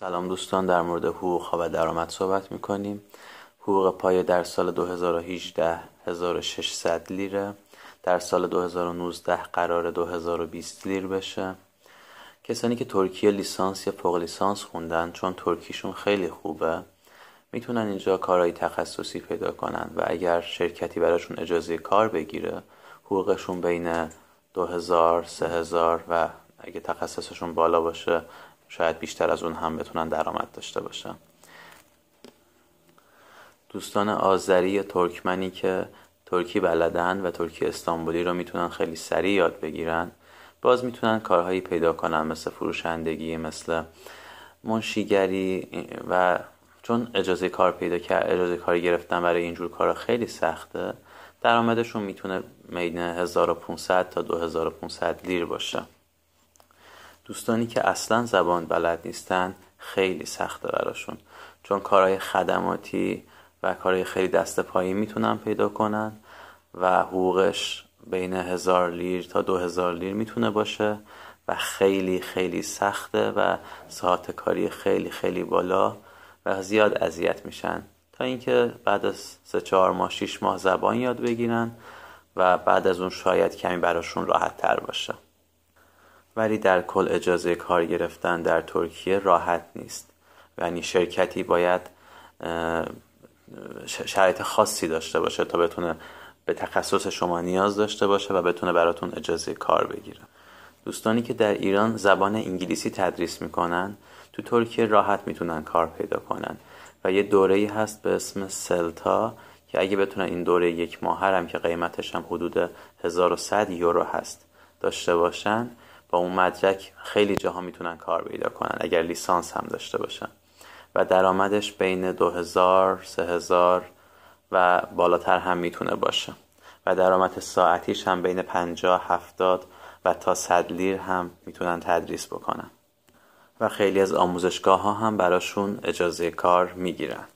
سلام دوستان در مورد حقوق و درآمد صحبت میکنیم حقوق پایه در سال 2018 1600 لیره در سال 2019 قرار 2020 لیر بشه کسانی که ترکیه لیسانس یا فوق لیسانس خوندن چون ترکیشون خیلی خوبه میتونن اینجا کارهای تخصصی پیدا کنن و اگر شرکتی براشون اجازه کار بگیره حقوقشون بین 2000 3000 و اگه تخصصشون بالا باشه شاید بیشتر از اون هم بتونن درآمد داشته باشن دوستان آذری ترکمنی که ترکی بلدن و ترکی استانبولی رو میتونن خیلی سریع یاد بگیرن باز میتونن کارهایی پیدا کنن مثل فروشندگی مثل منشیگری و چون اجازه کار پیدا کرد اجازه کاری گرفتن برای اینجور کارا خیلی سخته درآمدشون میتونه بین 1500 تا 2500 لیر باشه دوستانی که اصلا زبان بلد نیستن خیلی سخته براشون چون کارهای خدماتی و کارهای خیلی دست پایی میتونن پیدا کنن و حقوقش بین هزار لیر تا دو هزار لیر میتونه باشه و خیلی خیلی سخته و ساعت کاری خیلی خیلی بالا و زیاد اذیت میشن تا اینکه بعد از سه چهار ماه شیش ماه زبان یاد بگیرن و بعد از اون شاید کمی براشون راحت تر باشه ولی در کل اجازه کار گرفتن در ترکیه راحت نیست یعنی شرکتی باید شرایط خاصی داشته باشه تا بتونه به تخصص شما نیاز داشته باشه و بتونه براتون اجازه کار بگیره دوستانی که در ایران زبان انگلیسی تدریس میکنن تو ترکیه راحت میتونن کار پیدا کنن و یه دوره هست به اسم سلتا که اگه بتونن این دوره یک ماهه هم که قیمتش هم حدود 1100 یورو هست داشته باشن با اون مدرک خیلی جاها میتونن کار پیدا کنن اگر لیسانس هم داشته باشن و درآمدش بین 2000 3000 و بالاتر هم میتونه باشه و درآمد ساعتیش هم بین 50 70 و تا 100 لیر هم میتونن تدریس بکنن و خیلی از آموزشگاه ها هم براشون اجازه کار میگیرن